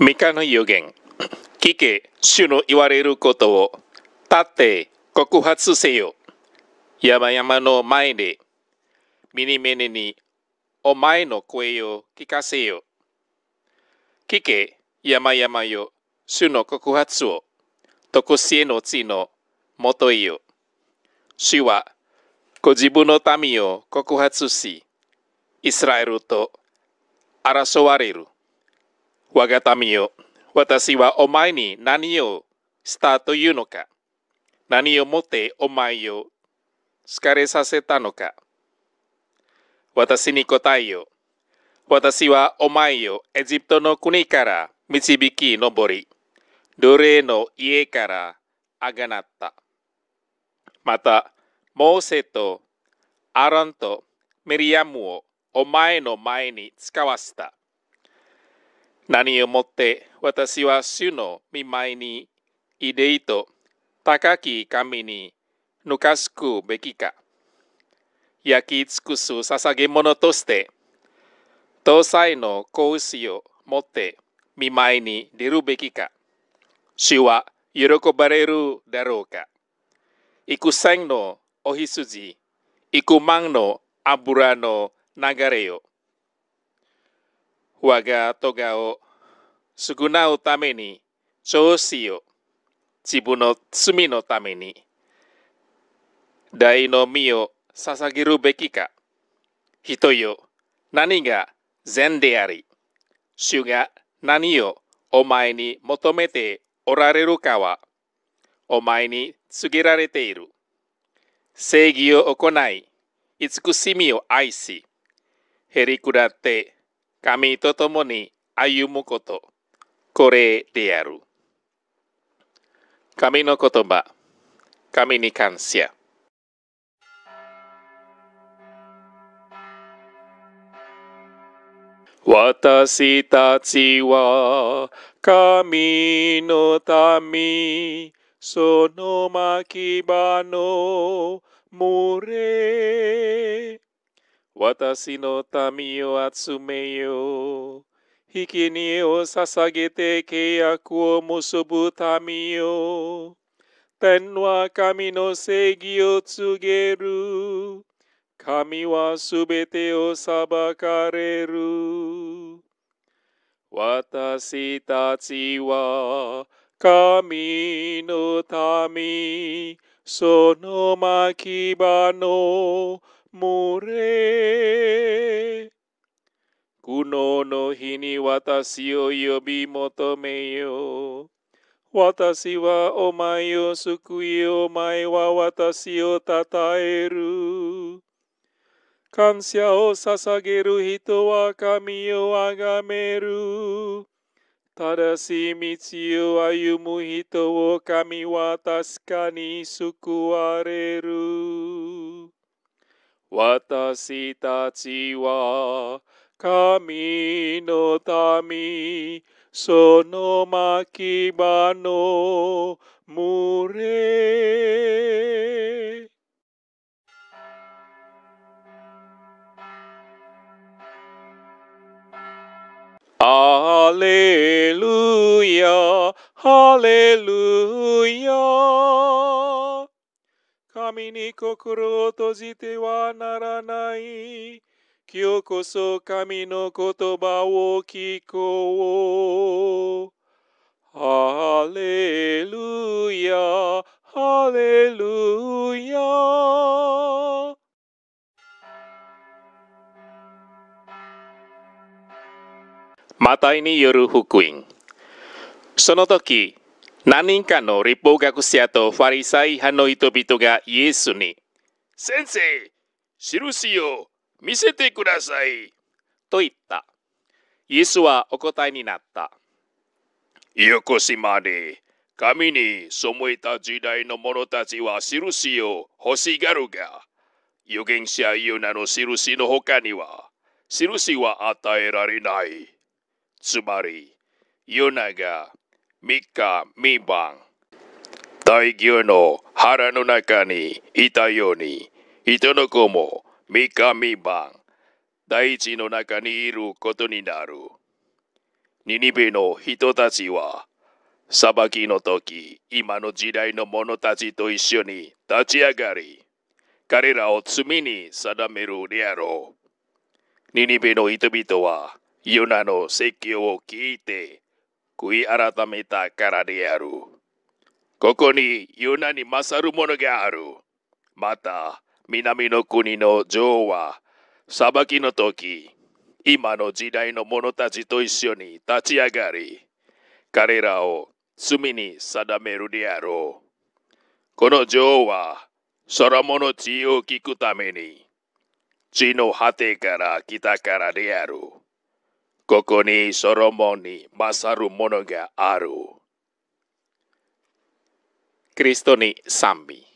三日の予言。聞け、主の言われることを。立って告発せよ。山々の前で、ミニメネにお前の声を聞かせよ。聞け、山々よ、主の告発を。徳性の地のもとへよ。主は、ご自分の民を告発し、イスラエルと争われる。我が民よ、私はお前に何をしたというのか、何をもってお前を疲れさせたのか。私に答えよ。私はお前をエジプトの国から導き上り、奴隷の家からあがなった。また、モーセとアランとメリアムをお前の前に使わせた。何をもって私は主の見舞いにいでいと高き神にぬかしくべきか。焼き尽くす捧げ物として、搭載の子牛を持って見舞いに出るべきか。主は喜ばれるだろうか。幾千のお羊、幾万の油の流れを。我が戸川を償うために調子を自分の罪のために大の身を捧げるべきか人よ何が善であり主が何をお前に求めておられるかはお前に告げられている正義を行い慈しみを愛しへりくだって神と共に歩むこと、これである。神の言葉、神に感謝。私たちは神の民、その牧場の群れ私の民を集めよう。ひきにを捧げて契約を結ぶ民よ。天は神の正義を告げる。神はすべてを裁かれる。私たちは神の民、その牧場の m れ。苦悩の日に私を呼び求めよ私はお前を救い、お前は私を称える。感謝を捧げる人は神をあがめる。正しい道を歩む人を神は確かに救われる。Watasita chiwa kami no tami sono makibano mure. 神に心を閉じてはならない。今日こそ神の言葉を聞こう。ハレルヤ、ハレルヤ。マタイによる福音。その時、何人かの立法学者とファリサイ派の人々がイエスに、先生、印を見せてください。と言った。イエスはお答えになった。よこしまで、神に背いた時代の者たちは印を欲しがるが、預言者ユナの印の他には、印は与えられない。つまり、ユナが三日三晩大牛の腹の中にいたように人の子も三日三晩大地の中にいることになるニニベの人たちは裁きの時今の時代の者たちと一緒に立ち上がり彼らを罪に定めるであろうニニベの人々はユナの説教を聞いて悔い改めたからである。ここにユナに勝るものがある。また、南の国の女王は、裁きの時、今の時代の者たちと一緒に立ち上がり、彼らを罪に定めるであろう。この女王は、ソロモの血を聞くために、地の果てから来たからである。Kokoni Soromoni Masaru Monoga Aru. Kristoni Sambi